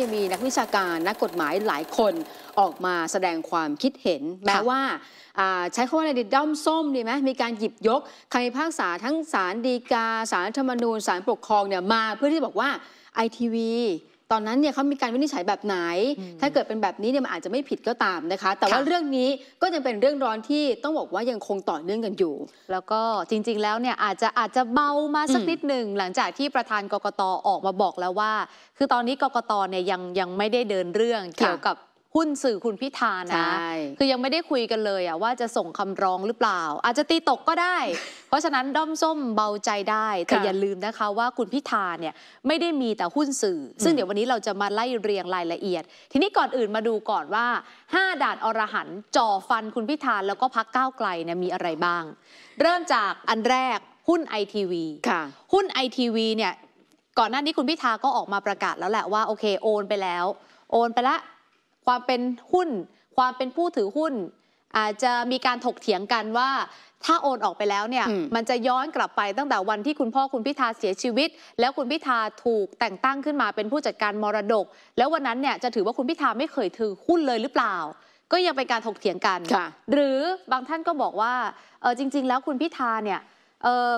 ยังมีนักวิชาการ นักกฎหมายหลายคนออกมาแสดงความคิดเห็นแม้ว่าใช้คำว่าอะไรดิด้อมส้มดีไหมมีการหยิบยกคำพิพากษาทั้งศาลฎีกาศาลธรรมนูญศาลปกครองเนี่ยมาเพื่อที่จะบอกว่าไอทีวี ITV, ตอนนั้นเนี่ยเขามีการวินิจฉัยแบบไหน ถ้าเกิดเป็นแบบนี้เนี่ย มันอาจจะไม่ผิดก็ตามนะคะ แต่ว่าเรื่องนี้ก็ยังเป็นเรื่องร้อนที่ต้องบอกว่ายังคงต่อเนื่องกันอยู่ แล้วก็จริงๆ แล้วเนี่ยอาจจะอาจจะเบามาสักนิดหนึ่งหลังจากที่ประธานกกตออกมาบอกแล้วว่า คือตอนนี้กกตเนี่ยยังยังไม่ได้เดินเรื่องเกี่ยวกับหุ้นสื่อคุณพิธานะคือยังไม่ได้คุยกันเลยอะว่าจะส่งคำร้องหรือเปล่า อาจจะตีตกก็ได้ เพราะฉะนั้นด้อมส้มเบาใจได้แต่อย่าลืมนะคะว่าคุณพิธาเนี่ยไม่ได้มีแต่หุ้นสื่อ ซึ่งเดี๋ยววันนี้เราจะมาไล่เรียงรายละเอียด ทีนี้ก่อนอื่นมาดูก่อนว่า 5ด่านอรหันจ่อฟันคุณพิธาแล้วก็พักก้าวไกลเนี่ยมีอะไรบ้าง เริ่มจากอันแรกหุ้นไอทีวีหุ้นไอทีวีเนี่ยก่อนหน้านี้คุณพิธาก็ออกมาประกาศแล้วแหละว่าโอเคโอนไปแล้วโอนไปละความเป็นหุ้นความเป็นผู้ถือหุ้น อาจจะมีการถกเถียงกันว่า ถ้าโอนออกไปแล้วเนี่ย มันจะย้อนกลับไปตั้งแต่วันที่คุณพ่อคุณพิธาเสียชีวิต แล้วคุณพิธาถูกแต่งตั้งขึ้นมาเป็นผู้จัดการมรดก แล้ววันนั้นเนี่ยจะถือว่าคุณพิธาไม่เคยถือหุ้นเลยหรือเปล่า ก็ยังเป็นการถกเถียงกันหรือบางท่านก็บอกว่าเออจริง ๆ แล้วคุณพิธาเนี่ยเออ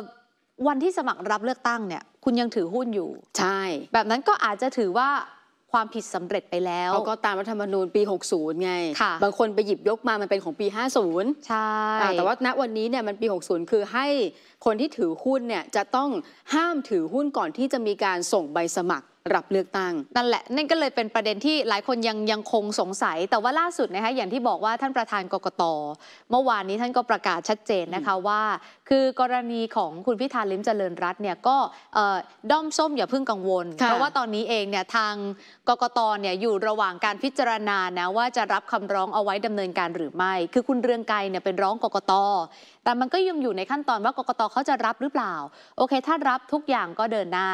วันที่สมัครรับเลือกตั้งเนี่ยคุณยังถือหุ้นอยู่ใช่แบบนั้นก็อาจจะถือว่าความผิดสำเร็จไปแล้ว เขาก็ตามรัฐธรรมนูญปี 60 ไงบางคนไปหยิบยกมามันเป็นของปี 50 ใช่ แต่ว่าณวันนี้เนี่ยมันปี 60 คือให้คนที่ถือหุ้นเนี่ย จะต้องห้ามถือหุ้นก่อนที่จะมีการส่งใบสมัครรับเลือกตั้งนั่นแหละนั่นก็เลยเป็นประเด็นที่หลายคนยังยังคงสงสัย แต่ว่าล่าสุดนะคะอย่างที่บอกว่าท่านประธานกกต เมื่อวานนี้ท่านก็ประกาศชัดเจนนะคะว่า คือกรณีของคุณพิธาลิมเจริญรัตน์เนี่ยก็ด้อมส้มอย่าเพิ่งกังวลเพราะว่าตอนนี้เองเนี่ยทางกกตเนี่ยอยู่ระหว่างการพิจารณานะว่าจะรับคำร้องเอาไว้ดำเนินการหรือไม่ คือคุณเรืองไกรเนี่ยเป็นร้องกกตแต่มันก็ยังอยู่ในขั้นตอนว่ากกตเขาจะรับหรือเปล่าโอเค ถ้ารับทุกอย่างก็เดินหน้า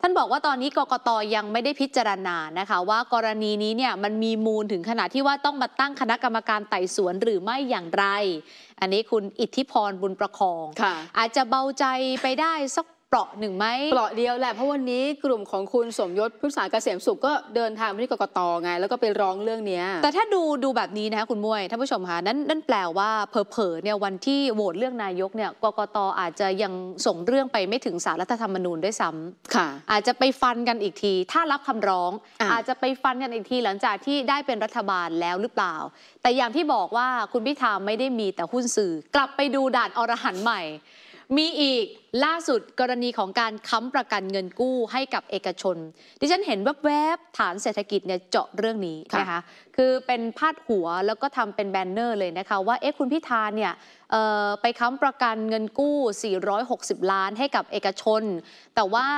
ท่านบอกว่าตอนนี้กกตยังไม่ได้พิจารณานะคะว่ากรณีนี้เนี่ยมันมีมูลถึงขนาดที่ว่าต้องมาตั้งคณะกรรมการไต่สวนหรือไม่อย่างไร อันนี้คุณอิทธิพรบุญประคองอาจจะเบาใจไปได้สักเปราะหนึ่งไหมเปราะเดียวแหละเพราะวันนี้กลุ่มของคุณสมยศพฤกษาเกษมสุขก็เดินทางไปที่กกตไงแล้วก็ไปร้องเรื่องนี้แต่ถ้าดูดูแบบนี้นะคะคุณมวยท่านผู้ชมคะนั่นนั่นแปลว่าเผพอเนี่ยวันที่โหวตเรื่องนายกเนี่ยกกตอาจจะยังส่งเรื่องไปไม่ถึงสารรัฐธรรมนูญด้วยซ้ำค่ะ อาจจะไปฟันกันอีกที ถ้ารับคำร้องออาจจะไปฟันกันอีกที หลังจากที่ได้เป็นรัฐบาลแล้วหรือเปล่า แต่อย่างที่บอกว่าคุณพิธาไม่ได้มีแต่หุ้นสื่อ กลับไปดูด่านอรหันต์ใหม่มีอีกล่าสุดกรณีของการค้ำประกันเงินกู้ให้กับเอกชนดิฉันเห็นแวบๆฐานเศรษฐกิจเนี่ยเจาะเรื่องนี้นะคะคือเป็นพาดหัวแล้วก็ทำเป็นแบนเนอร์เลยนะคะว่าเอ๊ะคุณพิธาเนี่ยไปค้ำประกันเงินกู้ 460 ล้านให้กับเอกชน แต่ว่า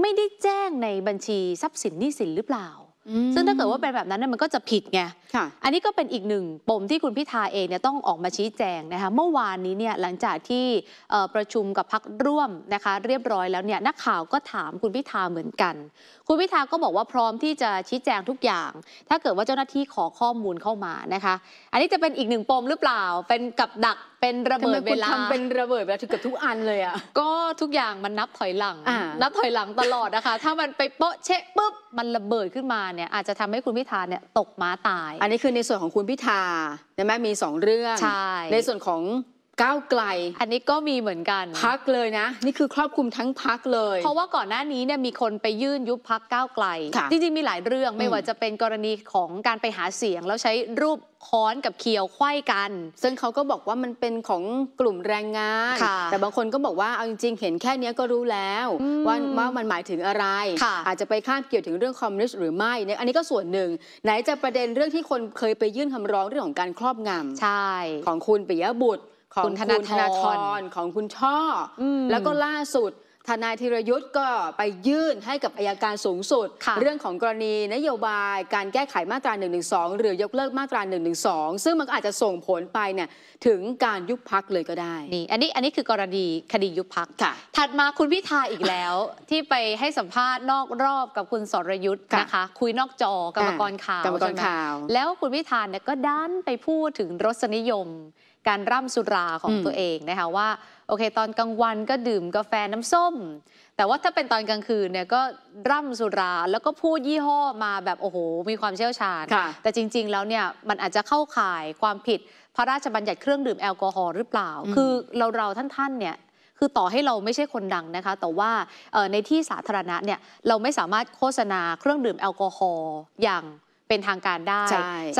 ไม่ได้แจ้งในบัญชีทรัพย์สินหนี้สินหรือเปล่าซึ่งถ้าเกิดว่าเป็นแบบนั้นมันก็จะผิดไงอันนี้ก็เป็นอีกหนึ่งปมที่คุณพิธาเองเนี่ยต้องออกมาชี้แจงนะคะเมื่อวานนี้เนี่ยหลังจากที่ประชุมกับพักร่วมนะคะเรียบร้อยแล้วเนี่ยนักข่าวก็ถามคุณพิธาเหมือนกัน คุณพิธาก็บอกว่าพร้อมที่จะชี้แจงทุกอย่าง ถ้าเกิดว่าเจ้าหน้าที่ขอข้อมูลเข้ามานะคะอันนี้จะเป็นอีกหนึ่งปมหรือเปล่าเป็นกับดักเป็นระเบิดเวลาทำเป็นระเบิดเวลาถึงกับทุกอันเลยอ่ะก็ทุกอย่างมันนับถอยหลัง นับถอยหลังตลอดนะคะ ถ้ามันไปโปะเชะปุ๊บมันระเบิดขึ้นมาเนี่ยอาจจะทำให้คุณพิธาเนี่ยตกม้าตาย อันนี้คือในส่วนของคุณพิธาใช่ไหมมี 2 เรื่องใช่ในส่วนของก้าวไกล อันนี้ก็มีเหมือนกันพักเลยนะ นี่คือครอบคลุมทั้งพักเลย เพราะว่าก่อนหน้านี้เนี่ยมีคนไปยื่นยุบพักก้าวไกลจริงๆมีหลายเรื่องไม่ว่าจะเป็นกรณีของการไปหาเสียง แล้วใช้รูปค้อนกับเคียวไขว้กัน ซึ่งเขาก็บอกว่ามันเป็นของกลุ่มแรงงานแต่บางคนก็บอกว่าเอาจริงๆเห็นแค่นี้ก็รู้แล้วว่าว่ามันหมายถึงอะไรอาจจะไปข้ามเกี่ยวถึงเรื่องคอมมิวนิสต์หรือไม่เนี่ยอันนี้ก็ส่วนหนึ่ง ไหนจะประเด็นเรื่องที่คนเคยไปยื่นคำร้องเรื่องของการครอบงำของคุณปิยบุตรของคุณธนาธรของคุณช่อ แล้วก็ล่าสุด ทนายธีรยุทธ์ก็ไปยื่นให้กับอายการสูงสุด เรื่องของกรณีนโยบายการแก้ไขมาตรา1นึหรือยกเลิกมาตรา1นึซึ่งมันอาจจะส่งผลไปเนี่ยถึงการยุบพักเลยก็ได้ นี่ อันนี้อันนี้คือกรณีคดียุบพักค่ะถัดมาคุณพิธาอีกแล้ว ที่ไปให้สัมภาษณ์นอกรอบกับคุณสรยุทธ์นะคะคุยนอกจอกรรมกรข่าวกรรมกรข่าว แล้วคุณพิธาเนี่ยก็ดันไปพูดถึงรสนิยมการร่ำสุราของตัวเองนะคะว่าโอเค ตอนกลางวันก็ดื่มกาแฟน้ำส้ม แต่ว่าถ้าเป็นตอนกลางคืนเนี่ยก็ร่ำสุราแล้วก็พูดยี่ห้อมาแบบโอ้โหมีความเชี่ยวชาญ แต่จริงๆ แล้วเนี่ยมันอาจจะเข้าข่ายความผิดพระราชบัญญัติเครื่องดื่มแอลกอฮอล์หรือเปล่า คือเราเราท่านๆเนี่ยคือต่อให้เราไม่ใช่คนดังนะคะแต่ว่าในที่สาธารณะเนี่ยเราไม่สามารถโฆษณาเครื่องดื่มแอลกอฮอล์อย่างเป็นทางการได้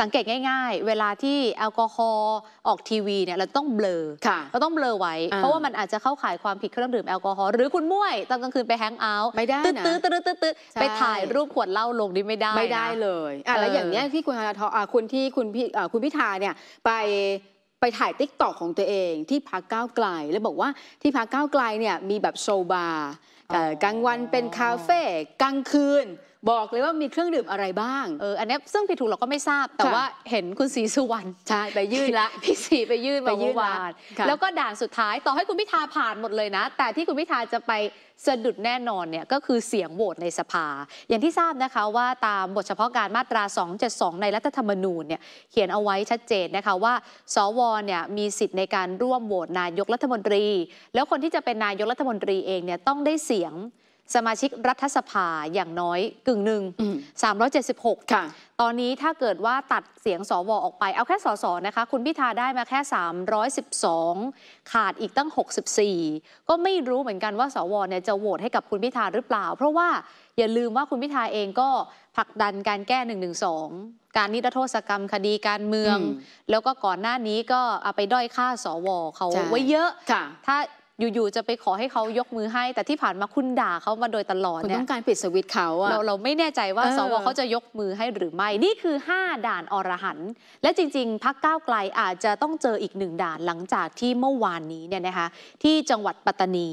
สังเกตง่ายๆ เวลาที่แอลกอฮอล์ออกทีวีเนี่ยเราต้องเบลอเราต้องเบลอไว้ เพราะว่ามันอาจจะเข้าข่ายความผิดเครื่องดื่มแอลกอฮอล์หรือคุณมั่วยตอนกลางคืนไปแฮงเอาท์ไม่ได้นะตื้อตื้อตื้อตื้อไปถ่ายรูปขวดเหล้าลงนี่ไม่ได้ไม่ได้เลยอ่ะแล้วอย่างเนี้ยที่คุณธนาธรคุณที่คุณพี่คุณพิธาเนี่ยไปไปถ่ายติ๊กตอกของตัวเอง ที่พักก้าวไกลแล้วบอกว่าที่พักก้าวไกลเนี่ยมีแบบโชว์บาร์กลางวันเป็นคาเฟ่กลางคืนบอกเลยว่ามีเครื่องดื่มอะไรบ้าง เอออันนี้ซึ่งผิดถูกเราก็ไม่ทราบ แต่ว่าเห็นคุณศรีสุวรรณใช่ ไปยื่นละพี่ศรีไปยื่นไปยื่นวาน แล้วก็ด่านสุดท้ายต่อให้คุณพิธาผ่านหมดเลยนะ แต่ที่คุณพิธาจะไปสะดุดแน่นอนเนี่ยก็คือเสียงโหวตในสภา อย่างที่ทราบนะคะว่าตามบทเฉพาะการมาตรา 272 ในรัฐธรรมนูญเนี่ยเขียนเอาไว้ชัดเจนนะคะว่าสวเนี่ยมีสิทธิ์ในการร่วมโหวตนายกรัฐมนตรี แล้วคนที่จะเป็นนายกรัฐมนตรีเองเนี่ยต้องได้เสียงสมาชิกรัฐสภาอย่างน้อยกึ่งหนึ่ง 376 ค่ะ ตอนนี้ถ้าเกิดว่าตัดเสียงสวออกไปเอาแค่สสนะคะคุณพิธาได้มาแค่ 312 ขาดอีกตั้ง 64 ก็ไม่รู้เหมือนกันว่าสวเนี่ยจะโหวตให้กับคุณพิธาหรือเปล่า เพราะว่าอย่าลืมว่าคุณพิธาเองก็ผลักดันการแก้1นึการนิรโทษกรรมคดีการเมือง แล้วก็ก่อนหน้านี้ก็เอาไปด้อยค่าสวเขาไว้เยอะถ้าอยู่ๆจะไปขอให้เขายกมือให้ แต่ที่ผ่านมาคุณด่าเขามาโดยตลอดเนี่ยต้องการปิดสวิตเขาเราเราไม่แน่ใจว่าสวเขาจะยกมือให้หรือไม่ นี่คือ 5 ด่านอรหันต์ และจริง ๆพักก้าวไกลอาจจะต้องเจออีกหนึ่งด่านหลังจากที่เมื่อวานนี้เนี่ยนะคะที่จังหวัดปัตตานี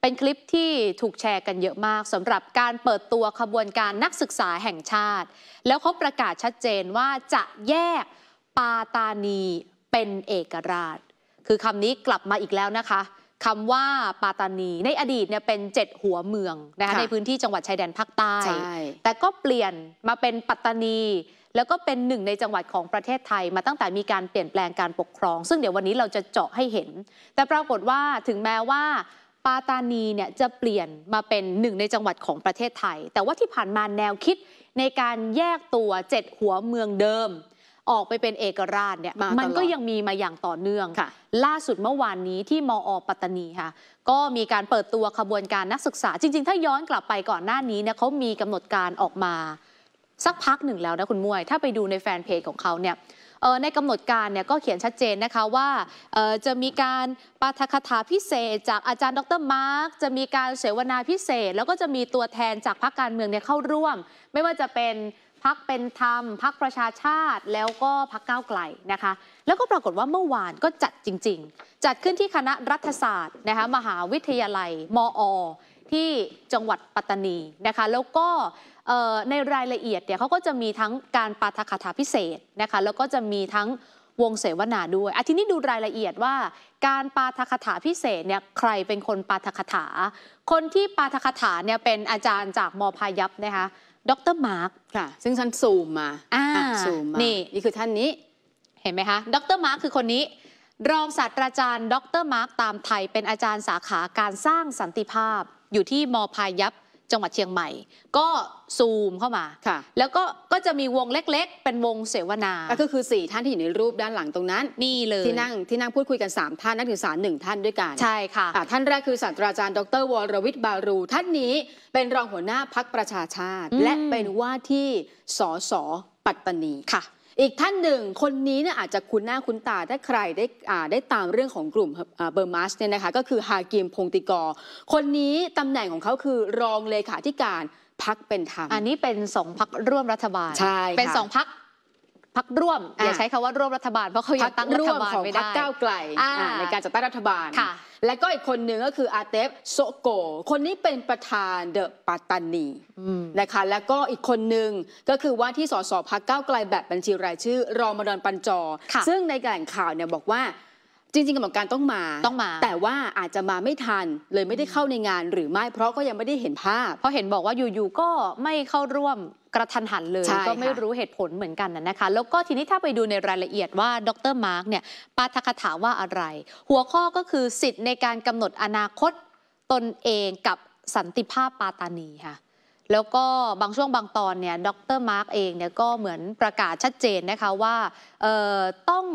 เป็นคลิปที่ถูกแชร์กันเยอะมากสำหรับการเปิดตัวขบวนการนักศึกษาแห่งชาติ แล้วเขาประกาศชัดเจนว่าจะแยกปาตานีเป็นเอกราช คือคำนี้กลับมาอีกแล้วนะคะคำว่าปาตานีในอดีตเนี่ยเป็นเจ็ดหัวเมืองนะคะในพื้นที่จังหวัดชายแดนภาคใต้ แต่ก็เปลี่ยนมาเป็นปัตตานี แล้วก็เป็นหนึ่งในจังหวัดของประเทศไทย มาตั้งแต่มีการเปลี่ยนแปลงการปกครอง ซึ่งเดี๋ยววันนี้เราจะเจาะให้เห็น แต่ปรากฏว่าถึงแม้ว่าปาตานีเนี่ยจะเปลี่ยนมาเป็นหนึ่งในจังหวัดของประเทศไทย แต่ว่าที่ผ่านมาแนวคิดในการแยกตัวเจ็ดหัวเมืองเดิมออกไปเป็นเอกราชเนี่ยมันก็ยังมีมาอย่างต่อเนื่องล่าสุดเมื่อวานนี้ที่มอ ปัตตานีค่ะก็มีการเปิดตัวขบวนการนักศึกษา จริง ๆ ถ้าย้อนกลับไปก่อนหน้านี้เนี่ยเขามีกำหนดการออกมาสักพักหนึ่งแล้วนะคุณมวย ถ้าไปดูในแฟนเพจของเขาเนี่ยในกำหนดการเนี่ยก็เขียนชัดเจนนะคะว่าจะมีการปาฐกถาพิเศษ จากอาจารย์ดรมาร์กจะมีการเสวนาพิเศษ แล้วก็จะมีตัวแทนจากพรรคการเมืองเนี่ยเข้าร่วมไม่ว่าจะเป็นพักเป็นธรรมพักประชาชาติแล้วก็พักก้าวไกลนะคะแล้วก็ปรากฏว่าเมื่อวานก็จัดจริง ๆ จัดขึ้นที่คณะรัฐศาสตร์นะคะมหาวิทยาลัยมอที่จังหวัดปัตตานีนะคะแล้วก็ในรายละเอียดเนี่ยเขาก็จะมีทั้งการปาฐกถาพิเศษนะคะแล้วก็จะมีทั้งวงเสวนาด้วยอาทีนี้ดูรายละเอียดว่า การปาทคถาพิเศษเนี่ยใครเป็นคนปาทคถา คนที่ปาทคถาเนี่ยเป็นอาจารย์จากมพายัพนะคะดรมาร์กค่ะ ซึ่งฉันซูมมาอ่าซูมมานี่ นี่คือท่านนี้ เห็นไหมคะดรมาร์กคือคนนี้ รองศาสตราจารย์ดรมาร์กตามไทย เป็นอาจารย์สาขาการสร้างสันติภาพ อยู่ที่มพายัพจังหวัดเชียงใหม่ ก็ซูมเข้ามาแล้วก็ก็จะมีวงเล็กๆ เป็นวงเสวนาก็คือ 4 ท่านที่อยู่ในรูปด้านหลังตรงนั้น นี่เลยที่นั่งที่นั่งพูดคุยกัน 3 ท่านนักศึกษาหนึ่งท่านด้วยกันใช่ค่ะะท่านแรกคือศาสตราจารย์ดรวรวิทย์บารูท่านนี้เป็นรองหัวหน้าพักประชาชาติ และเป็นว่าที่สสปัตตานีค่ะอีกท่านหนึ่ง คนนี้เนี่ยอาจจะคุ้นหน้าคุ้นตาถ้าใครได้ได้ตามเรื่องของกลุ่มเบอร์มัสเนี่ยนะคะก็คือฮากิม พงติกรคนนี้ตำแหน่งของเขาคือรองเลขาธิการพักเป็นธรรมอันนี้เป็นสองพักร่วมรัฐบาลใช่เป็นสองพักพักร่วมอย่าใช้คำว่าร่วมรัฐบาลเพราะเขายังตั้งรัฐบาลไม่ได้พักก้าวไกลในการจัดตั้งรัฐบาล และก็อีกคนหนึ่งก็คืออาเตฟโซโก คนนี้เป็นประธานเดอะปาตตานีนะคะแล้วก็อีกคนหนึ่งก็คือว่าที่สสพักก้าวไกลแบบบัญชีรายชื่อ รอมดอนปัญจอซึ่งในแหล่งข่าวเนี่ยบอกว่า จริง ๆกำหนดการต้องมาต้องมา แต่ว่าอาจจะมาไม่ทัน เลยไม่ได้เข้าในงาน หรือไม่เพราะก็ยังไม่ได้เห็นภาพเพราะเห็นบอกว่าอยู่ๆก็ไม่เข้าร่วมกระทันหันเลยก็ไม่รู้เหตุผลเหมือนกันนะคะแล้วก็ทีนี้ถ้าไปดูในรายละเอียดว่าดรมาร์กเนี่ยปาทกถาว่าอะไร หัวข้อก็คือสิทธิ์ในการกำหนดอนาคตตนเองกับสันติภาพปาตานีค่ะแล้วก็บางช่วงบางตอนเนี่ยดรมาร์กเองเนี่ยก็เหมือนประกาศชัดเจนนะคะว่าต้อง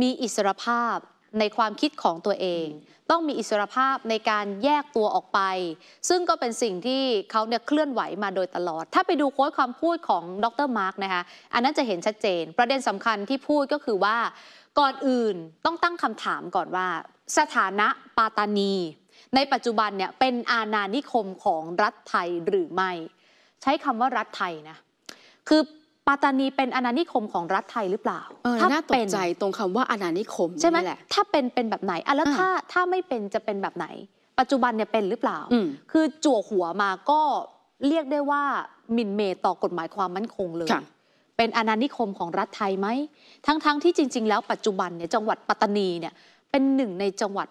มีอิสรภาพในความคิดของตัวเอง ต้องมีอิสรภาพในการแยกตัวออกไป ซึ่งก็เป็นสิ่งที่เขาเนี่ยเคลื่อนไหวมาโดยตลอด ถ้าไปดูโค้ดความพูดของดรมาร์กนะคะอันนั้นจะเห็นชัดเจน ประเด็นสำคัญที่พูดก็คือว่าก่อนอื่นต้องตั้งคำถามก่อนว่า สถานะปาตานี ในปัจจุบันเนี่ยเป็นอาณานิคมของรัฐไทยหรือไม่ ใช้คำว่ารัฐไทยนะคือปัตตานีเป็นอาณานิคมของรัฐไทยหรือเปล่าถ้าาตกใจตรงคำว่าอาณานิคมใช่ไหมถ้าเป็นเป็นแบบไหนอ่ะแล้วถ้าถ้าไม่เป็นจะเป็นแบบไหน ปัจจุบันเนี่ยเป็นหรือเปล่า คือจั่วหัวมาก็เรียกได้ว่ามินเมต่อกฎหมายความมั่นคงเลย เป็นอาณานิคมของรัฐไทยไหมทั้งๆงที่จริงๆ แล้วปัจจุบันเนี่ยจังหวัดปัตตานีเนี่ยเป็นหนึ่งในจังหวัด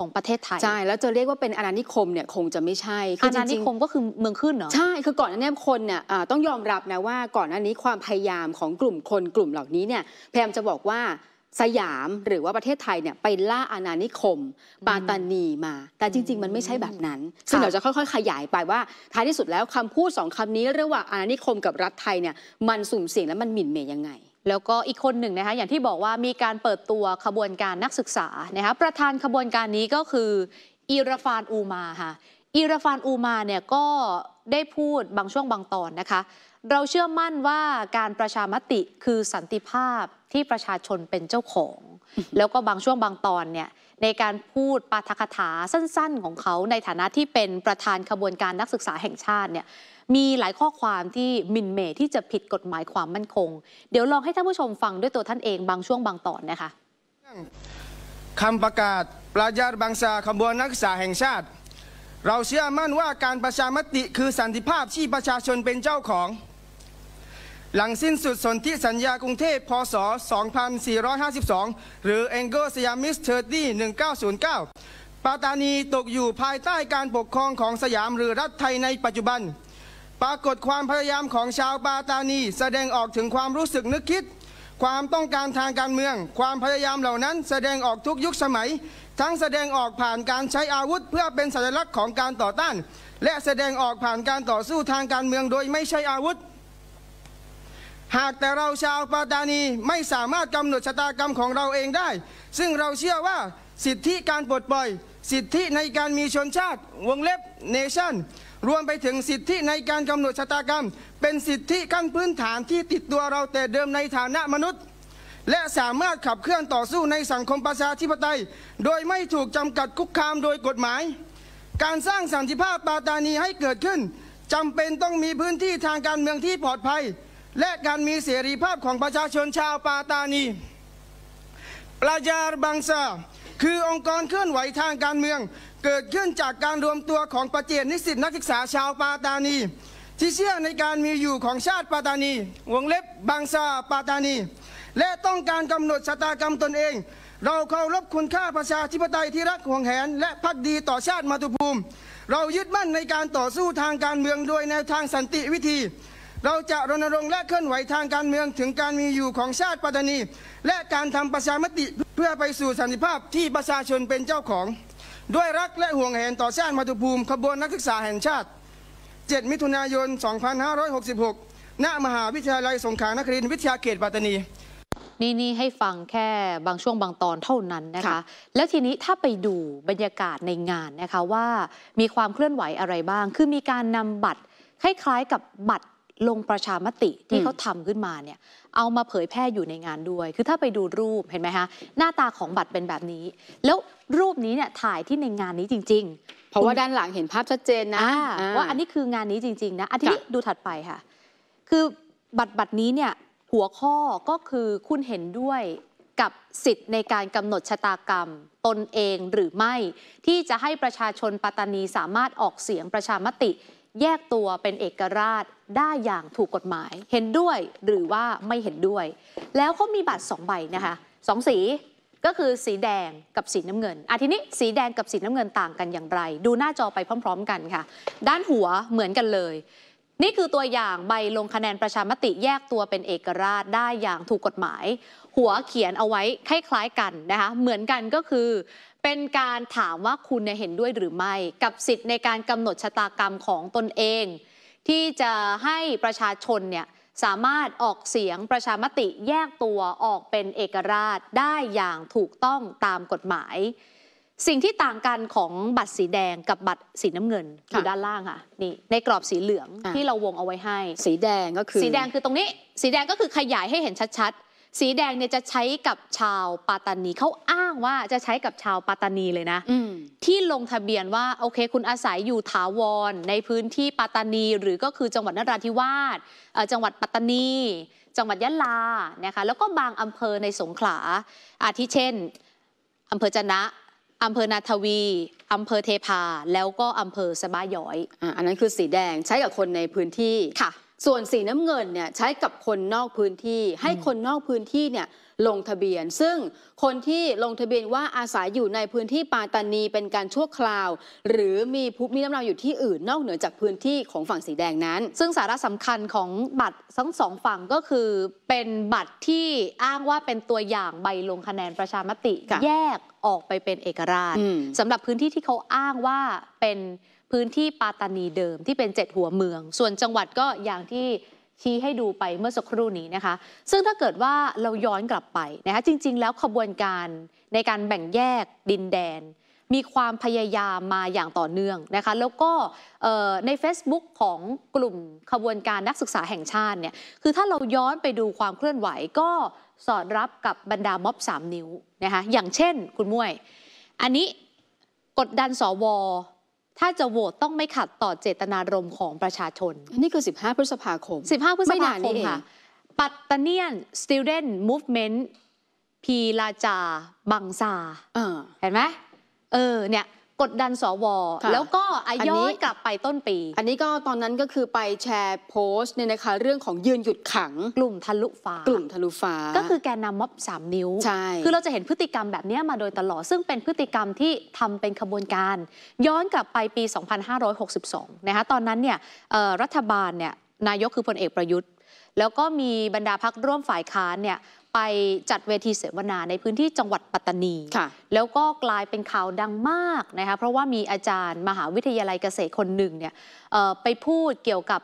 ของประเทศไทยใช่แล้วจะเรียกว่าเป็นอาณานิคมเนี่ยคงจะไม่ใช่อาณานิคมก็คือเมืองขึ้นเนาะใช่คือก่อนหน้านี้คนเนี่ยต้องยอมรับนะว่าก่อนหน้านี้ความพยายามของกลุ่มคนกลุ่มเหล่านี้เนี่ยพยายามจะบอกว่าสยามหรือว่าประเทศไทยเนี่ยไปล่าอาณานิคมปาตานีมา แต่จริง ๆ มันไม่ใช่แบบนั้น ซึ่งเราจะค่อยๆ ขยายไปว่าท้ายที่สุดแล้วคำพูดสองคำนี้ระหว่างอาณานิคมกับรัฐไทยเนี่ยมันสุ่มเสี่ยงและมันหมิ่นเมยยังไงแล้วก็อีกคนหนึ่งนะคะอย่างที่บอกว่ามีการเปิดตัวขบวนการนักศึกษานะคะประธานขบวนการนี้ก็คือ อิรฟานอูมาค่ะอิรฟานอูมาเนี่ยก็ได้พูดบางช่วงบางตอนนะคะ เราเชื่อมั่นว่าการประชามติคือสันติภาพที่ประชาชนเป็นเจ้าของ แล้วก็บางช่วงบางตอนเนี่ยในการพูดปาฐกถาสั้นๆของเขาในฐานะที่เป็นประธานขบวนการนักศึกษาแห่งชาติเนี่ยมีหลายข้อความที่มินเมที่จะผิดกฎหมายความมั่นคง เดี๋ยวลองให้ท่านผู้ชมฟังด้วยตัวท่านเองบางช่วงบางตอนนะคะคำประกาศปราญาบังสาขบวนนักศึกษาแห่งชาติ เราเชื่อมั่นว่าการประชามติคือสันติภาพที่ประชาชนเป็นเจ้าของ หลังสิ้นสุดสนธิสัญญากรุงเทพพศ 2452 หรือ a n g l e s i a m i s e t e a t y 1909ปาตานีตกอยู่ภายใต้การปกครองของสยามหรือรัฐไทยในปัจจุบันปรากฏความพยายามของชาวปาตานีแสดงออกถึงความรู้สึกนึกคิด ความต้องการทางการเมือง ความพยายามเหล่านั้นแสดงออกทุกยุคสมัย ทั้งแสดงออกผ่านการใช้อาวุธเพื่อเป็นสัญลักษณ์ของการต่อต้าน และแสดงออกผ่านการต่อสู้ทางการเมืองโดยไม่ใช้อาวุธ หากแต่เราชาวปาตานีไม่สามารถกำหนดชะตากรรมของเราเองได้ ซึ่งเราเชื่อว่าสิทธิการปลดปล่อย สิทธิในการมีชนชาติวงเล็บเนชั่นรวมไปถึงสิทธิในการกำหนดชะตากรรม เป็นสิทธิขั้นพื้นฐานที่ติดตัวเราแต่เดิมในฐานะมนุษย์ และสามารถขับเคลื่อนต่อสู้ในสังคมประชาธิปไตย โดยไม่ถูกจำกัดคุกคามโดยกฎหมาย การสร้างสันติภาพปาตานีให้เกิดขึ้นจำเป็นต้องมีพื้นที่ทางการเมืองที่ปลอดภัย และการมีเสรีภาพของประชาชนชาวปาตานีประยา a r b a n g s คือองค์กรเคลื่อนไหวทางการเมือง เกิดขึ้นจากการรวมตัวของประเจนนิสิตนักศึกษาชาวปาตานีที่เชื่อในการมีอยู่ของชาติปาตานีวงเล็บบางซาปาตานี และต้องการกำหนดชะตากรรมตนเอง เราเคารพคุณค่าประชาธิปไตยที่รักห่วงแหนและพักดีต่อชาติมาตุภูมิ เรายึดมั่นในการต่อสู้ทางการเมืองโดยแนวทางสันติวิธีเราจะรณรงค์และเคลื่อนไหวทางการเมืองถึงการมีอยู่ของชาติปัตตานี และการทำประชามติเพื่อไปสู่สันติภาพที่ประชาชนเป็นเจ้าของ ด้วยรักและห่วงแหนต่อชาติมาตุภูมิขบวนนักศึกษาแห่งชาติ 7 มิถุนายน 2566 ณ มหาวิทยาลัยสงขลานครินทร์วิทยาเขตปัตตานีนี่นี่ให้ฟังแค่บางช่วงบางตอนเท่านั้นนะคะ แล้วทีนี้ถ้าไปดูบรรยากาศในงานนะคะว่ามีความเคลื่อนไหวอะไรบ้าง คือมีการนำบัตรคล้ายๆ กับบัตรลงประชามติที่เขาทำขึ้นมาเนี่ยเอามาเผยแพร่อยู่ในงานด้วย คือถ้าไปดูรูปเห็นไหมคะหน้าตาของบัตรเป็นแบบนี้ แล้วรูปนี้เนี่ยถ่ายที่ในงานนี้จริง ๆ เพราะว่าด้านหลังเห็นภาพชัดเจนนะว่าอันนี้คืองานนี้จริงๆนะอันนี้ดูถัดไปค่ะ คือบัตรบัตรนี้เนี่ยหัวข้อก็คือคุณเห็นด้วยกับสิทธิ์ในการกำหนดชะตากรรม ตนเองหรือไม่ที่จะให้ประชาชนปัตตานีสามารถออกเสียงประชามติแยกตัวเป็นเอกราชได้อย่างถูกกฎหมายเห็นด้วยหรือว่าไม่เห็นด้วย แล้วเขามีบัตรสองใบนะคะสองสีก็คือสีแดงกับสีน้ำเงินอ่ะทีนี้สีแดงกับสีน้ำเงินต่างกันอย่างไร ดูหน้าจอไปพร้อม ๆ กันค่ะ ด้านหัวเหมือนกันเลย นี่คือตัวอย่างใบลงคะแนนประชามติแยกตัวเป็นเอกราชได้อย่างถูกกฎหมาย หัวเขียนเอาไว้คล้ายๆกันนะคะเหมือนกันก็คือเป็นการถามว่าคุณเห็นด้วยหรือไม่กับสิทธิ์ในการกำหนดชะตากรรมของตนเอง ที่จะให้ประชาชนเนี่ยสามารถออกเสียงประชามติแยกตัวออกเป็นเอกราชได้อย่างถูกต้องตามกฎหมาย สิ่งที่ต่างกันของบัตรสีแดงกับบัตรสีน้ำเงินอยู่ด้านล่างค่ะนี่ในกรอบสีเหลืองอที่เราวงเอาไว้ให้สีแดงก็คือสีแดงคือตรงนี้ สีแดงก็คือขยายให้เห็นชัดสีแดงเนี่ยจะใช้กับชาวปาตานีเขาอ้างว่าจะใช้กับชาวปาตานีเลยนะที่ลงทะเบียนว่าโอเค คุณอาศัยอยู่ถาวร ในพื้นที่ปาตานีหรือก็คือจังหวัดนราธิวาสจังหวัดปัตตานี จังหวัดยะลานะคะแล้วก็บางอำเภอในสงขลาอาทิเช่นอำเภอจนะอำเภอนาทวีอำเภอเทพา แล้วก็อำเภอสบาย้อยออันนั้นคือสีแดงใช้กับคนในพื้นที่ค่ะส่วนสีน้ำเงินเนี่ยใช้กับคนนอกพื้นที่ ให้คนนอกพื้นที่เนี่ยลงทะเบียน ซึ่งคนที่ลงทะเบียนว่าอาศัยอยู่ในพื้นที่ปาตานีเป็นการชั่วคราว หรือมีภูมิลำเนาอยู่ที่อื่นนอกเหนือจากพื้นที่ของฝั่งสีแดงนั้น ซึ่งสาระสำคัญของบัตรทั้งสองฝั่งก็คือเป็นบัตรที่อ้างว่าเป็นตัวอย่างใบลงคะแนนประชามติแยกออกไปเป็นเอกราชสำหรับพื้นที่ที่เขาอ้างว่าเป็นพื้นที่ปาตานีเดิมที่เป็นเจ็ดหัวเมือง ส่วนจังหวัดก็อย่างที่ชี้ให้ดูไปเมื่อสักครู่นี้นะคะ ซึ่งถ้าเกิดว่าเราย้อนกลับไปนะคะจริงๆ แล้วขบวนการในการแบ่งแยกดินแดน มีความพยายามมาอย่างต่อเนื่องนะคะ แล้วก็ใน Facebook ของกลุ่มขบวนการนักศึกษาแห่งชาติเนี่ย คือถ้าเราย้อนไปดูความเคลื่อนไหว ก็สอดรับกับบรรดาม็อบ3 นิ้วนะคะอย่างเช่นคุณมุ้ยอันนี้กดดันสวถ้าจะโหวตต้องไม่ขัดต่อเจตนารมณ์ของประชาชน นี่คือ 15 พฤษภาคม 15 พฤษภาคมค่ะ ปัตตานียน Student Movement พีลาจาบังซาเห็นไหม เออ เนี่ยกดดันสว แล้วก็อาย้อนกลับไปต้นปี อันนี้ก็ตอนนั้นก็คือไปแชร์โพสต์เนี่ยนะคะเรื่องของยืนหยุดขังกลุ่มทะลุฟ้ากลุ่มทะลุฟ้าก็คือแกนนำม็อบสามนิ้วใช่คือเราจะเห็นพฤติกรรมแบบนี้มาโดยตลอดซึ่งเป็นพฤติกรรมที่ทำเป็นขบวนการ ย้อนกลับไปปี 2562 นะคะตอนนั้นเนี่ยรัฐบาลเนี่ยนายกคือพลเอกประยุทธ์ แล้วก็มีบรรดาพักร่วมฝ่ายค้านเนี่ยไปจัดเวทีเสวนาในพื้นที่จังหวัดปัตตานี แล้วก็กลายเป็นข่าวดังมากนะคะ เพราะว่ามีอาจารย์ มหาวิทยาลัยเกษตรคนหนึ่งเนี่ยไปพูดเกี่ยวกับ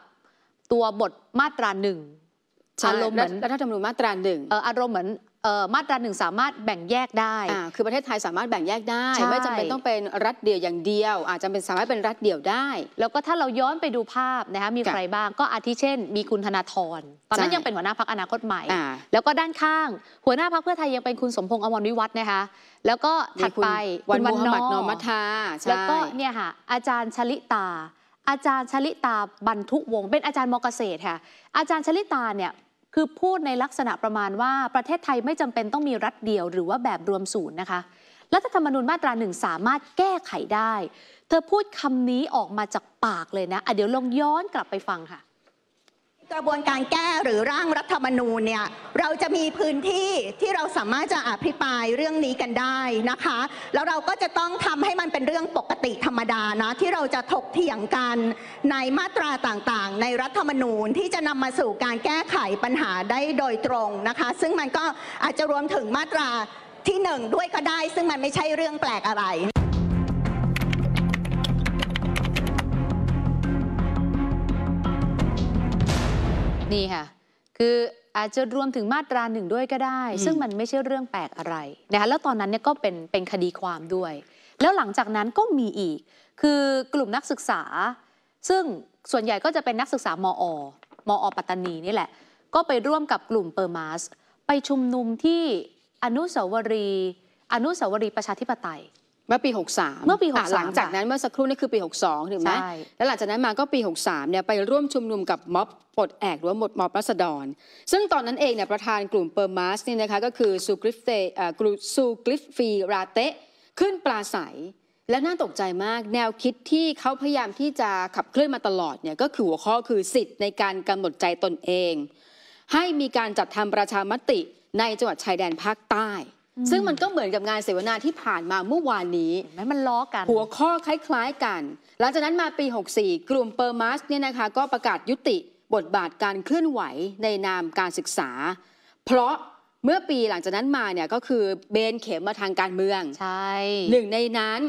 ตัวบทมาตราหนึ่งอารมณ์เหมือนรัฐธรรมนูญมาตราหนึ่งอารมณ์เหมือนมาตราหนึ่งสามารถแบ่งแยกได้คือประเทศไทยสามารถแบ่งแยกได้ไม่จำเป็นต้องเป็นรัฐเดียวอย่างเดียว อาจจะเป็นสามารถเป็นรัฐเดียวได้ แล้วก็ถ้าเราย้อนไปดูภาพนะคะมีใครบ้างก็อาทิเช่น มีคุณธนาธรตอนนั้นยังเป็นหัวหน้าพักอนาคตใหม่แล้วก็ด้านข้างหัวหน้าพักเพื่อไทยยังเป็นคุณสมพงษ์อมรวิวัฒนะคะแล้วก็ถัดไปวันวันนอมนอมัทาแล้วก็เนี่ยค่ะอาจารย์ชลิตา อาจารย์ชลิตาบรรทุวงเป็นอาจารย์มเกษตรค่ะอาจารย์ชลิตาเนี่ยคือพูดในลักษณะประมาณว่า ประเทศไทยไม่จำเป็นต้องมีรัฐเดียวหรือว่าแบบรวมศูนย์นะคะรัฐธรรมนูญมาตราหนึ่งสามารถแก้ไขได้ เธอพูดคำนี้ออกมาจากปากเลยนะะเดี๋ยวลองย้อนกลับไปฟังค่ะกระบวนการแก้หรือร่างรัฐธรรมนูญเนี่ยเราจะมีพื้นที่ที่เราสามารถจะอภิปรายเรื่องนี้กันได้นะคะ แล้วเราก็จะต้องทำให้มันเป็นเรื่องปกติธรรมดานะที่เราจะถกเถียงกันในมาตราต่างๆ ในรัฐธรรมนูญที่จะนำมาสู่การแก้ไขปัญหาได้โดยตรงนะคะ ซึ่งมันก็อาจจะรวมถึงมาตราที่หนึ่งด้วยก็ได้ ซึ่งมันไม่ใช่เรื่องแปลกอะไรนี่ค่ะ คืออาจจะรวมถึงมาตราหนึ่งด้วยก็ได้ ซึ่งมันไม่ใช่เรื่องแปลกอะไรนะคะ แล้วตอนนั้นเนี่ยก็เป็นเป็นคดีความด้วย แล้วหลังจากนั้นก็มีอีก คือกลุ่มนักศึกษา ซึ่งส่วนใหญ่ก็จะเป็นนักศึกษามอ มอปัตตานีนี่แหละ ก็ไปร่วมกับกลุ่มเปอร์มาสไปชุมนุมที่อนุสาวรีย์อนุสาวรีย์ประชาธิปไตยเมื่อปี 63 เมื่อปี 63 หลังจากนั้นเมื่อสักครู่นี่คือปี 62ถูกไหมแล้วหลังจากนั้นมาก็ปี 63 เนี่ยไปร่วมชุมนุมกับม็อบปลดแอกหรือว่าม็อบรัศดรซึ่งตอนนั้นเองเนี่ยประธานกลุ่มเปอร์มาสเนี่ยนะคะก็คือซูกริฟเตซูกริฟฟีราเตขึ้นปลาใสและน่าตกใจมากแนวคิดที่เขาพยายามที่จะขับเคลื่อนมาตลอดเนี่ยก็คือหัวข้อคือสิทธิ์ในการกำหนดใจตนเอง ให้มีการจัดทำประชามติในจังหวัดชายแดนภาคใต้ซึ่งมันก็เหมือนกับงานเสวนาที่ผ่านมาเมื่อวานนี้แม้มันล้อกันหัวข้อคล้ายๆกัน หลังจากนั้นมาปี 64 กลุ่มเปอร์มัสเนี่ยนะคะก็ประกาศยุติบทบาทการเคลื่อนไหวในนามการศึกษา เพราะเมื่อปีหลังจากนั้นมาเนี่ยก็คือเบนเข็มมาทางการเมือง ใช่ หนึ่งในนั้น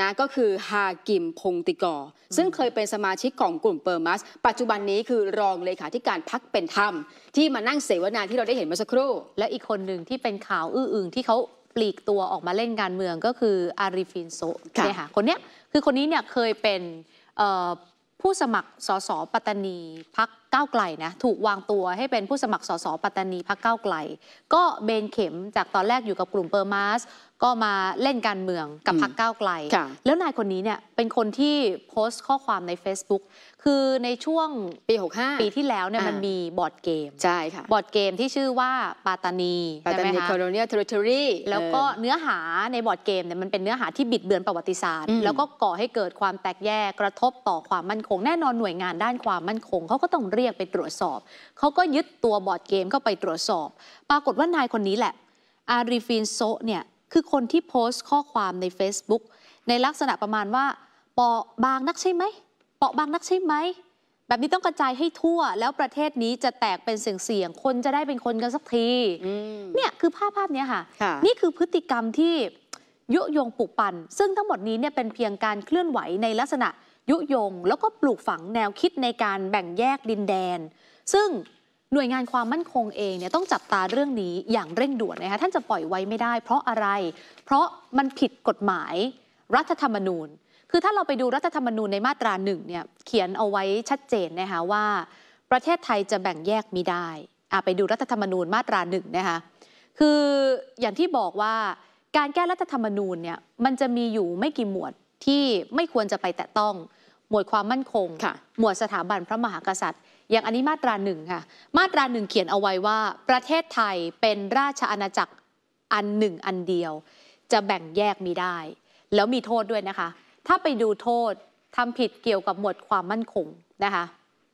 นะก็คือฮากิมพงติกอซึ่งเคยเป็นสมาชิกของกลุ่มเปอร์มัสปัจจุบันนี้คือรองเลขาธิการพักเป็นธรรม ที่มานั่งเสวนาที่เราได้เห็นเมื่อสักครู่ และอีกคนหนึ่งที่เป็นข่าวอื้ออึงที่เขาปลีกตัวออกมาเล่นการเมืองก็คืออาริฟินโซเนี่ยค่ะคนเนี้ยคือคนนี้เนี่ยเคยเป็นผู้สมัครสสปัตตานีพักก้าวไกลนะถูกวางตัวให้เป็นผู้สมัครสสปัตตานีพักก้าวไกล ก็เบนเข็มจากตอนแรกอยู่กับกลุ่มเปอร์มาสก็มาเล่นการเมืองกับพรรคก้าวไกล แล้วนายคนนี้เนี่ยเป็นคนที่โพสต์ข้อความใน Facebook คือในช่วงปี65ปีที่แล้วเนี่ยมันมีบอร์ดเกม ใช่ค่ะบอร์ดเกมที่ชื่อว่าปาตานีปาตานีค o ล o นี a l เท r ร i ทอรีแล้วก็เนื้อหาในบอร์ดเกมเนี่ยมันเป็นเนื้อหาที่บิดเบือนประวัติศาสตร์ แล้วก็ก่อให้เกิดความแตกแยกกระทบต่อความมั่นคงแน่นอนหน่วยงานด้านความมั่นคงเขาก็ต้องเรียกไปตรวจสอบเขาก็ยึดตัวบอร์ดเกมเข้าไปตรวจสอบ ปรากฏว่านายคนนี้แหละอารีฟินโซเนี่ยคือคนที่โพสต์ข้อความใน Facebook ในลักษณะประมาณว่าเปาะบางนักใช่ไหมเปาะบางนักใช่ไหมแบบนี้ต้องกระจายให้ทั่ว แล้วประเทศนี้จะแตกเป็นเสี่ยงๆคนจะได้เป็นคนกันสักทีเนี่ยคือภาพภาพนี้ค่ะนี่คือพฤติกรรมที่ยุยงปลูกปั่น ซึ่งทั้งหมดนี้เนี่ยเป็นเพียงการเคลื่อนไหวในลักษณะยุยง แล้วก็ปลูกฝังแนวคิดในการแบ่งแยกดินแดน ซึ่งหน่วยงานความมั่นคงเองเนี่ยต้องจับตาเรื่องนี้อย่างเร่งด่วนนะคะท่านจะปล่อยไว้ไม่ได้ เพราะอะไร เพราะมันผิดกฎหมายรัฐธรรมนูญ คือถ้าเราไปดูรัฐธรรมนูญในมาตราหนึ่งเนี่ยเขียนเอาไว้ชัดเจนนะคะว่า ประเทศไทยจะแบ่งแยกมีได้อ่าไปดูรัฐธรรมนูญมาตราหนึ่งนะคะคืออย่างที่บอกว่าการแก้รัฐธรรมนูญเนี่ยมันจะมีอยู่ไม่กี่หมวดที่ไม่ควรจะไปแตะต้องหมวดความมั่นคง หมวดสถาบันพระมหากษัตริย์อย่างอันนี้มาตราหนึ่งค่ะ มาตราหนึ่งเขียนเอาไว้ว่า ประเทศไทยเป็นราชอาณาจักรอันหนึ่ง อันเดียว จะแบ่งแยกมีได้ แล้วมีโทษด้วยนะคะถ้าไปดูโทษทำผิดเกี่ยวกับหมวดความมั่นคงนะคะ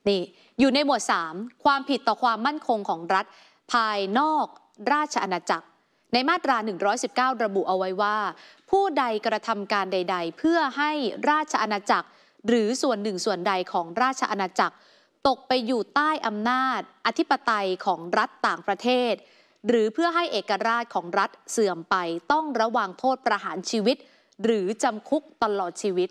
นี่อยู่ในหมวด 3 ความผิดต่อความมั่นคงของรัฐภายนอกราชอาณาจักรในมาตรา119ระบุเอาไว้ว่า ผู้ใดกระทำการใด ๆ เพื่อให้ราชอาณาจักร หรือส่วนหนึ่ง ส่วนใดของราชอาณาจักรตกไปอยู่ใต้อำนาจอธิปไตยของรัฐต่างประเทศ หรือเพื่อให้เอกราชของรัฐเสื่อมไปต้องระวังโทษประหารชีวิต หรือจำคุกตลอดชีวิต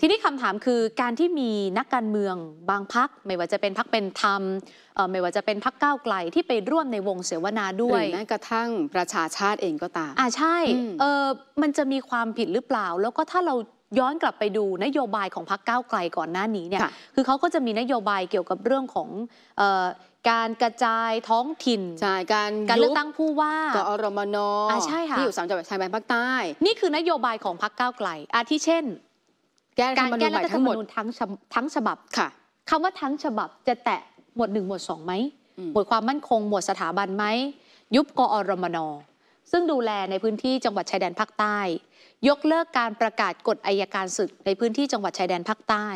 ทีนี้คำถามคือการที่มีนักการเมืองบางพักไม่ว่าจะเป็นพักเป็นธรรมไม่ว่าจะเป็นพักก้าวไกลที่ไปร่วมในวงเสวนาด้วยแม้กระทั่งประชาชาติเองก็ตามอ่าใช่เออมันจะมีความผิดหรือเปล่า แล้วก็ถ้าเราย้อนกลับไปดูนโยบายของพรรคก้าวไกลก่อนหน้านี้เนี่ย คือเขาก็จะมีนโยบายเกี่ยวกับเรื่องของการกระจายท้องถิ่น ใช่ การการเลือกตั้งผู้ว่า กอรมนอ่ใช่ค่ะที่อยู่สามจังหวัดชายแดนภาคใต้ นี่คือนโยบายของพรรคก้าวไกล อาทิเช่น การแก้รัฐธรรมนูญทั้งทั้งฉบับค่ะคำว่าทั้งฉบับจะแตะหมวดหนึ่งหมวดสองไหมหมวดความมั่นคง หมวดสถาบันไหม ยุบกอรมนซึ่งดูแลในพื้นที่จังหวัดชายแดนภาคใต้ ยกเลิกการประกาศกฎอายการศึกในพื้นที่จังหวัดชายแดนภาคใต้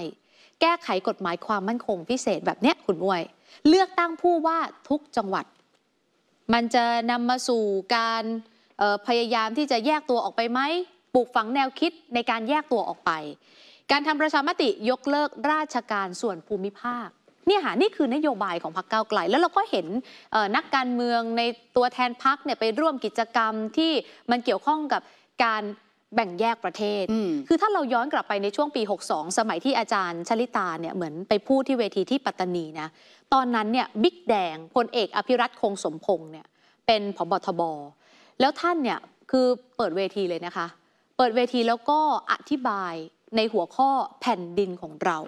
แก้ไขกฎหมายความมั่นคงพิเศษแบบเนี้ยคุณมวย เลือกตั้งผู้ว่าทุกจังหวัด มันจะนำมาสู่การพยายามที่จะแยกตัวออกไปไหมปลูกฝังแนวคิดในการแยกตัวออกไป การทำประชามติยกเลิกราชการส่วนภูมิภาคนี่ค่ะนี่คือนโยบายของพรรคก้าวไกลแล้วเราก็เห็นนักการเมืองในตัวแทนพรรคเนี่ยไปร่วมกิจกรรมที่มันเกี่ยวข้องกับการแบ่งแยกประเทศ คือถ้าเราย้อนกลับไปในช่วงปี 62 สมัยที่อาจารย์ชลิตาเนี่ยเหมือนไปพูดที่เวทีที่ปัตตานีนะตอนนั้นเนี่ยบิ๊กแดงพลเอกอภิรัตคงสมพงศ์เนี่ยเป็นผบทบ แล้วท่านเนี่ยคือเปิดเวทีเลยนะคะเปิดเวทีแล้วก็อธิบายในหัวข้อแผ่นดินของเรา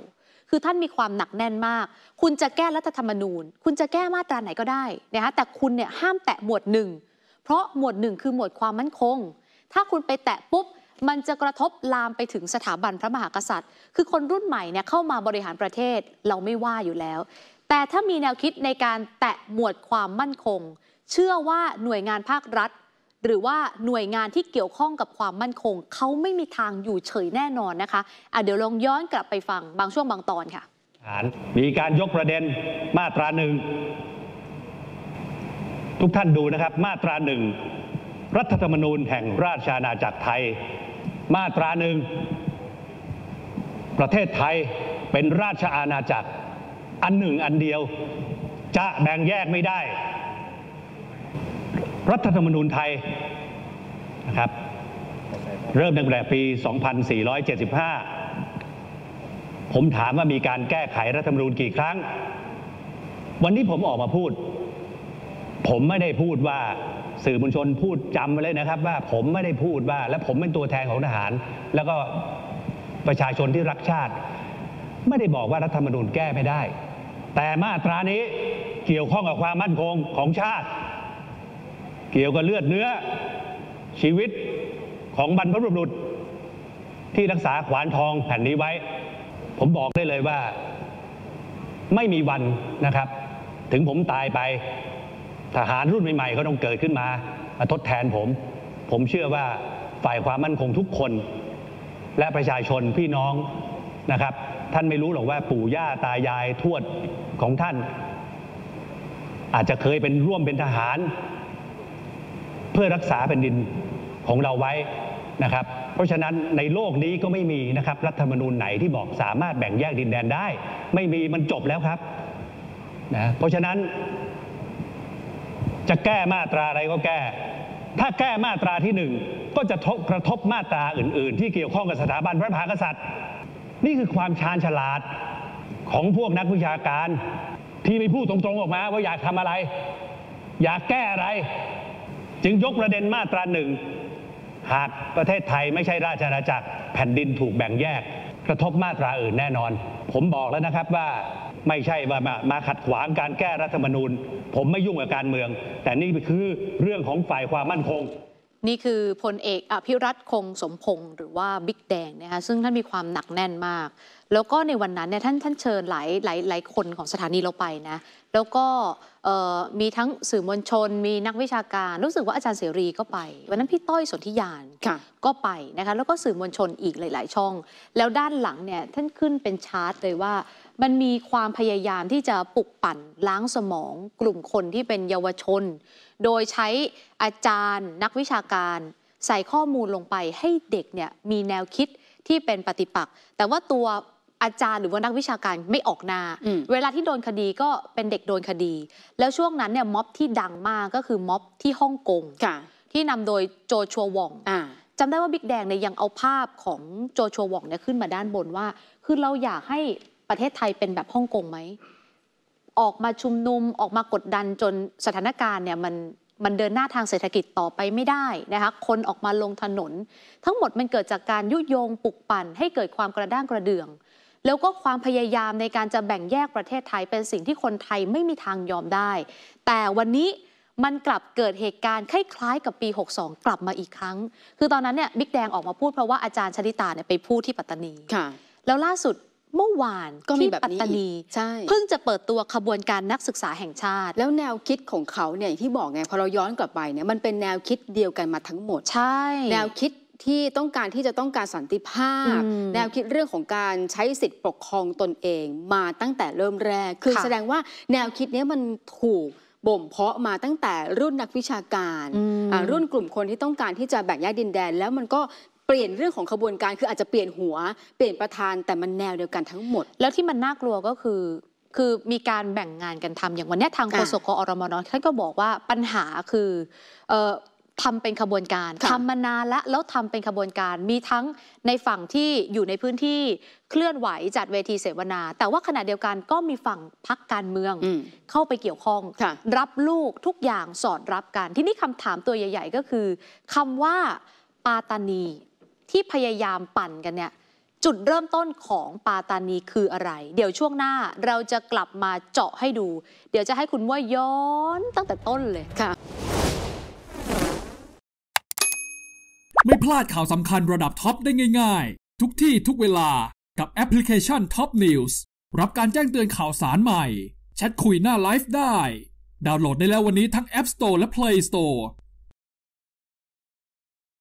คือท่านมีความหนักแน่นมาก คุณจะแก้รัฐธรรมนูญ คุณจะแก้มาตราไหนก็ได้นะคะแต่คุณเนี่ยห้ามแตะหมวดหนึ่ง เพราะหมวดหนึ่งคือหมวดความมั่นคง ถ้าคุณไปแตะปุ๊บ มันจะกระทบลามไปถึงสถาบันพระมหากษัตริย์ คือคนรุ่นใหม่เนี่ยเข้ามาบริหารประเทศเราไม่ว่าอยู่แล้ว แต่ถ้ามีแนวคิดในการแตะหมวดความมั่นคง เชื่อว่าหน่วยงานภาครัฐหรือว่าหน่วยงานที่เกี่ยวข้องกับความมั่นคงเขาไม่มีทางอยู่เฉยแน่นอนนะคะะเดี๋ยวลองย้อนกลับไปฟัง บางช่วงบางตอนค่ะมีการยกประเด็นมาตราหนึ่งทุกท่านดูนะครับ มาตราหนึ่งรัฐธรรมนูญแห่งราชอาณาจักรไทย มาตราหนึ่งประเทศไทยเป็นราชอาณาจักร อันหนึ่งอันเดียวจะแบ่งแยกไม่ได้รัฐธรรมนูญไทยนะครับ เริ่มตั้งแต่ปี 2475 ผมถามว่ามีการแก้ไขรัฐธรรมนูญกี่ครั้ง วันนี้ผมออกมาพูด ผมไม่ได้พูดว่าสื่อมวลชนพูดจำไวเลยนะครับ ว่าผมไม่ได้พูดว่า และผมเป็นตัวแทนของทหาร แล้วก็ประชาชนที่รักชาติ ไม่ได้บอกว่ารัฐธรรมนูญแก้ไม่ได้ แต่มาตรานี้เกี่ยวข้องกับความมั่นคงของชาติเกี่ยวกับเลือดเนื้อชีวิตของบรรพบุรุษ ที่รักษาขวานทองแผ่นนี้ไว้ ผมบอกได้เลยว่าไม่มีวันนะครับ ถึงผมตายไปทหารรุ่นใหม่ๆ เขาต้องเกิดขึ้นมามาทดแทนผม ผมเชื่อว่าฝ่ายความมั่นคงทุกคน และประชาชนพี่น้องนะครับ ท่านไม่รู้หรอกว่า ปู่ย่าตายายทวดของท่าน อาจจะเคยเป็นร่วมเป็นทหารเพื่อรักษาแผ่นดินของเราไว้นะครับ เพราะฉะนั้นในโลกนี้ก็ไม่มีนะครับ รัฐธรรมนูญไหนที่บอกสามารถแบ่งแยกดินแดนได้ ไม่มีมันจบแล้วครับนะเพราะฉะนั้นจะแก้มาตราอะไรก็แก้ ถ้าแก้มาตราที่หนึ่ง ก็จะทบกระทบมาตราอื่นๆ ที่เกี่ยวข้องกับสถาบันพระมหากษัตริย์ นี่คือความชาญฉลาดของพวกนักวิชาการที่ไม่พูดตรงๆออกมาว่าอยากทำอะไร อยากแก้อะไรจึงยกประเด็นมาตราหนึ่ง หากประเทศไทยไม่ใช่ราชอาณาจักรแผ่นดินถูกแบ่งแยก กระทบมาตราอื่นแน่นอน ผมบอกแล้วนะครับว่าไม่ใช่ว่ามามาขัดขวางการแก้รัฐธรรมนูญ ผมไม่ยุ่งกับการเมือง แต่นี่คือเรื่องของฝ่ายความมั่นคงนี่คือพลเอกอภิรัตคงสมพงศ์หรือว่าบิ๊กแดงนะคะซึ่งท่านมีความหนักแน่นมาก แล้วก็ในวันนั้นเนี่ยท่านท่านเชิญหลายหลายหลายคนของสถานีเราไปนะแล้วก็มีทั้งสื่อมวลชนมีนักวิชาการรู้สึกว่าอาจารย์เสรีก็ไป วันนั้นพี่ต้อยสนธิยานก็ไปนะคะแล้วก็สื่อมวลชนอีกหลาย ๆ ช่อง แล้วด้านหลังเนี่ยท่านขึ้นเป็นชาร์ตเลยว่ามันมีความพยายามที่จะปลุกปั่นล้างสมองกลุ่มคนที่เป็นเยาวชน โดยใช้อาจารย์นักวิชาการ ใส่ข้อมูลลงไปให้เด็กเนี่ยมีแนวคิดที่เป็นปฏิปักษ์แต่ว่าตัวอาจารย์หรือว่านักวิชาการไม่ออกหน้าเวลาที่โดนคดีก็เป็นเด็กโดนคดี แล้วช่วงนั้นเนี่ยม็อบที่ดังมากก็คือม็อบที่ฮ่องกงที่นำโดยโจชัววองจำได้ว่าบิ๊กแดงเนี่ยยังเอาภาพของโจชัววองเนี่ยขึ้นมาด้านบนว่าคือเราอยากให้ประเทศไทยเป็นแบบฮ่องกงไหมออกมาชุมนุมออกมากดดันจนสถานการณ์เนี่ยมันมันเดินหน้าทางเศรษฐกิจต่อไปไม่ได้นะคะคนออกมาลงถนน ทั้งหมดมันเกิดจากการยุยงปลุกปั่นให้เกิดความกระด้างกระเดื่อง แล้วก็ความพยายามในการจะแบ่งแยกประเทศไทยเป็นสิ่งที่คนไทยไม่มีทางยอมได้ แต่วันนี้มันกลับเกิดเหตุการณ์คล้ายๆกับปี 62 กลับมาอีกครั้ง คือตอนนั้นเนี่ยบิ๊กแดงออกมาพูดเพราะว่าอาจารย์ชลิตาเนี่ยไปพูดที่ปัตตานีแล้วล่าสุดเมื่อวานก็มีแบบนี้ตานีใช่ เพิ่งจะเปิดตัวขบวนการนักศึกษาแห่งชาติ แล้วแนวคิดของเขาเนี่ยอย่างที่บอกไงพอเราย้อนกลับไปเนี่ยมันเป็นแนวคิดเดียวกันมาทั้งหมด ใช่ แนวคิดที่ต้องการที่จะต้องการสันติภาพ แนวคิดเรื่องของการใช้สิทธิ์ปกครองตนเองมาตั้งแต่เริ่มแรก คือแสดงว่าแนวคิดนี้มันถูกบ่มเพาะมาตั้งแต่รุ่นนักวิชาการ อ่ารุ่นกลุ่มคนที่ต้องการที่จะแบ่งแยกดินแดน แล้วมันก็เปลี่ยนเรื่องของขบวนการคืออาจจะเปลี่ยนหัว เปลี่ยนประธานแต่มันแนวเดียวกันทั้งหมดแล้วที่มันน่ากลัวก็คือคือมีการแบ่งงานกันทำอย่างวันนี้ทางโฆษกอรมนท่านก็บอกว่าปัญหาคือทำเป็นขบวนการทำมานานแล้วแล้วทำเป็นขบวนการมีทั้งในฝั่งที่อยู่ในพื้นที่เคลื่อนไหวจัดเวทีเสวนา แต่ว่าขณะเดียวกันก็มีฝั่งพักการเมืองเข้าไปเกี่ยวข้อง รับลูกทุกอย่างสอดรับกันที่นี่คำถามตัวใหญ่ๆก็คือ คำว่าปาตานีที่พยายามปั่นกันเนี่ยจุดเริ่มต้นของปาตานีคืออะไร เดี๋ยวช่วงหน้าเราจะกลับมาเจาะให้ดู เดี๋ยวจะให้คุณว่าย้อนตั้งแต่ต้นเลยค่ะ ไม่พลาดข่าวสำคัญระดับท็อปได้ง่ายๆ ทุกที่ทุกเวลากับแอปพลิเคชัน Top News รับการแจ้งเตือนข่าวสารใหม่ แชทคุยหน้าไลฟ์ได้ ดาวน์โหลดได้แล้ววันนี้ทั้ง App Store และ Play Store